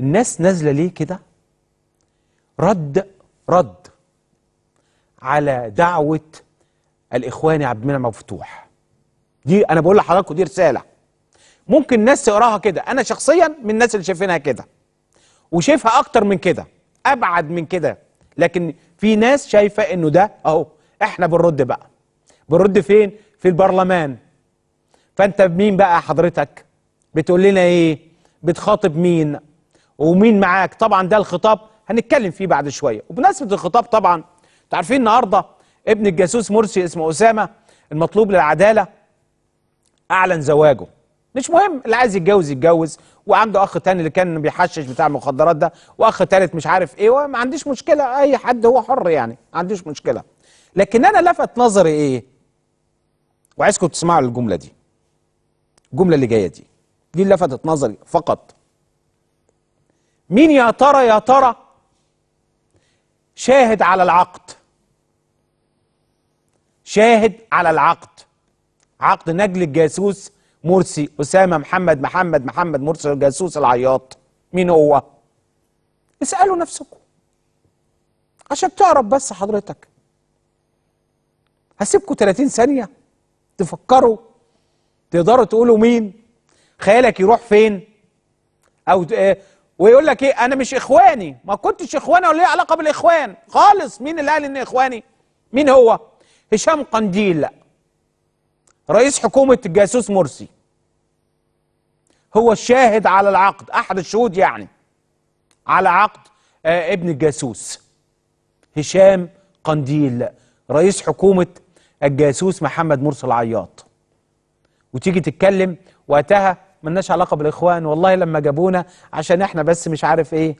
الناس نازلة ليه كده رد رد على دعوة الإخوان عبد المنعم مفتوح دي أنا بقول لحضراتكم دي رسالة ممكن الناس تقراها كده أنا شخصيا من الناس اللي شايفينها كده وشايفها أكتر من كده أبعد من كده لكن في ناس شايفة إنه ده أهو إحنا بنرد بقى بنرد فين؟ في البرلمان فأنت مين بقى حضرتك؟ بتقول لنا إيه؟ بتخاطب مين؟ ومين معاك طبعا ده الخطاب هنتكلم فيه بعد شويه وبمناسبه الخطاب طبعا انتوا عارفين النهارده ابن الجاسوس مرسي اسمه اسامه المطلوب للعداله اعلن زواجه مش مهم اللي عايز يتجوز يتجوز وعنده اخ تاني اللي كان بيحشش بتاع المخدرات ده واخ تالت مش عارف ايه وما عنديش مشكله اي حد هو حر يعني ما عنديش مشكله لكن انا لفت نظري ايه وعايزكم تسمعوا الجمله دي الجمله اللي جايه دي دي اللي لفتت نظري فقط مين يا ترى يا ترى شاهد على العقد شاهد على العقد عقد نجل الجاسوس مرسي أسامة محمد محمد محمد مرسي الجاسوس العياط مين هو اسألوا نفسكم عشان تعرف بس حضرتك هسيبكم 30 ثانية تفكروا تقدروا تقولوا مين خيالك يروح فين او آه، ويقول لك ايه انا مش اخواني ما كنتش اخواني ولا ليه علاقه بالاخوان خالص مين اللي قال ان اخواني مين هو هشام قنديل رئيس حكومه الجاسوس مرسي هو الشاهد على العقد احد الشهود يعني على عقد آه ابن الجاسوس هشام قنديل رئيس حكومه الجاسوس محمد مرسي العياط وتيجي تتكلم وقتها ملناش علاقه بالاخوان والله لما جابونا عشان احنا بس مش عارف ايه